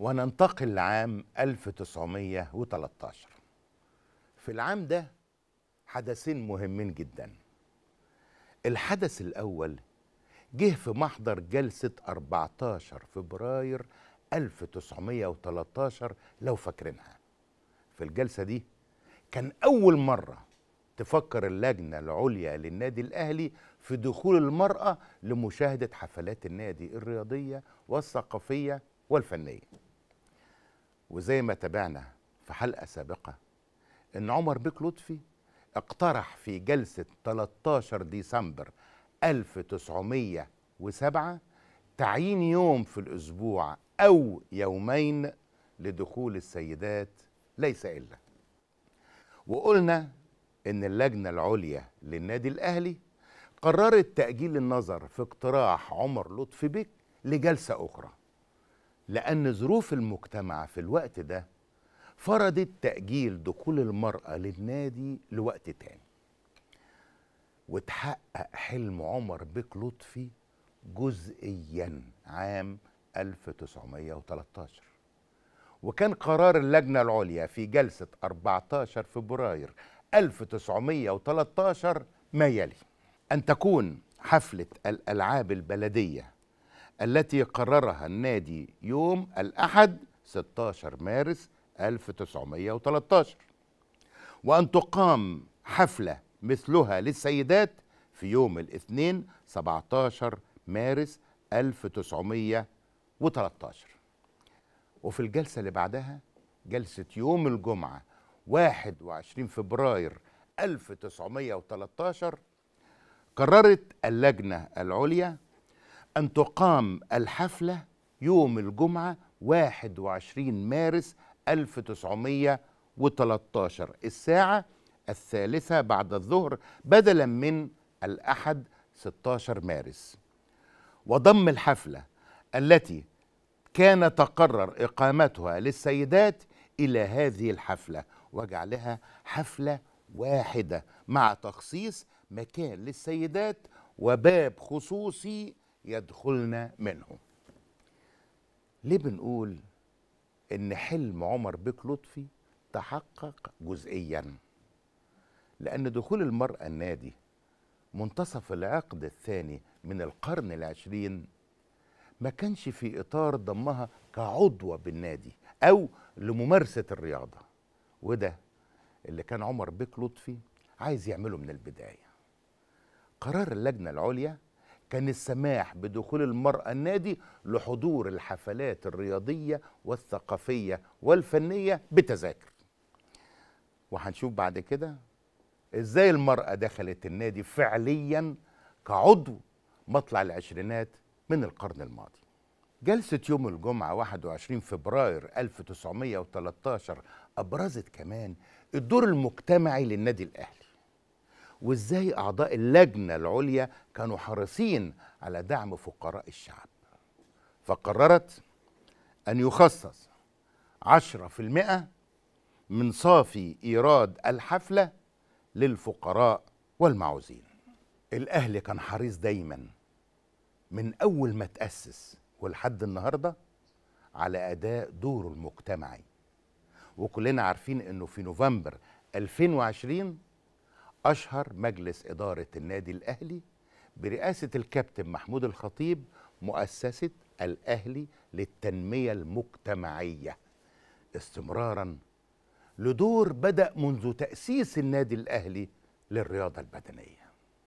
وننتقل لعام 1913 في العام ده حدثين مهمين جدا الحدث الأول جه في محضر جلسة 14 فبراير 1913 لو فاكرينها في الجلسة دي كان أول مرة تفكر اللجنة العليا للنادي الأهلي في دخول المرأة لمشاهدة حفلات النادي الرياضية والثقافية والفنية وزي ما تابعنا في حلقة سابقة إن عمر بيك لطفي اقترح في جلسة 13 ديسمبر 1907 تعيين يوم في الأسبوع أو يومين لدخول السيدات ليس إلا وقلنا إن اللجنة العليا للنادي الأهلي قررت تأجيل النظر في اقتراح عمر لطفي بيك لجلسة أخرى لأن ظروف المجتمع في الوقت ده فرضت تأجيل دخول المرأة للنادي لوقت تاني وتحقق حلم عمر بك لطفي جزئيا عام 1913 وكان قرار اللجنة العليا في جلسة 14 فبراير 1913 ما يلي أن تكون حفلة الألعاب البلدية التي قررها النادي يوم الأحد 16 مارس 1913 وأن تقام حفلة مثلها للسيدات في يوم الاثنين 17 مارس 1913 وفي الجلسة اللي بعدها جلسة يوم الجمعة 21 فبراير 1913 قررت اللجنة العليا أن تقام الحفلة يوم الجمعة 21 مارس 1913 الساعة الثالثة بعد الظهر بدلا من الأحد 16 مارس وضم الحفلة التي كان تقرر إقامتها للسيدات إلى هذه الحفلة وجعلها حفلة واحدة مع تخصيص مكان للسيدات وباب خصوصي يدخلنا منه ليه بنقول ان حلم عمر بك لطفي تحقق جزئيا لان دخول المرأة النادي منتصف العقد الثاني من القرن العشرين ما كانش في اطار ضمها كعضوة بالنادي او لممارسة الرياضة وده اللي كان عمر بك لطفي عايز يعمله من البداية قرار اللجنة العليا كان السماح بدخول المرأة النادي لحضور الحفلات الرياضية والثقافية والفنية بتذاكر وهنشوف بعد كده ازاي المرأة دخلت النادي فعليا كعضو مطلع العشرينات من القرن الماضي جلسة يوم الجمعة 21 فبراير 1913 أبرزت كمان الدور المجتمعي للنادي الأهلي وازاي اعضاء اللجنه العليا كانوا حريصين على دعم فقراء الشعب فقررت ان يخصص 10% من صافي ايراد الحفله للفقراء والمعوزين الاهل كان حريص دايما من اول ما تاسس ولحد النهارده على اداء دوره المجتمعي وكلنا عارفين انه في نوفمبر 2020 أشهر مجلس إدارة النادي الأهلي برئاسة الكابتن محمود الخطيب مؤسسة الأهلي للتنمية المجتمعية استمرارا لدور بدأ منذ تأسيس النادي الأهلي للرياضة البدنية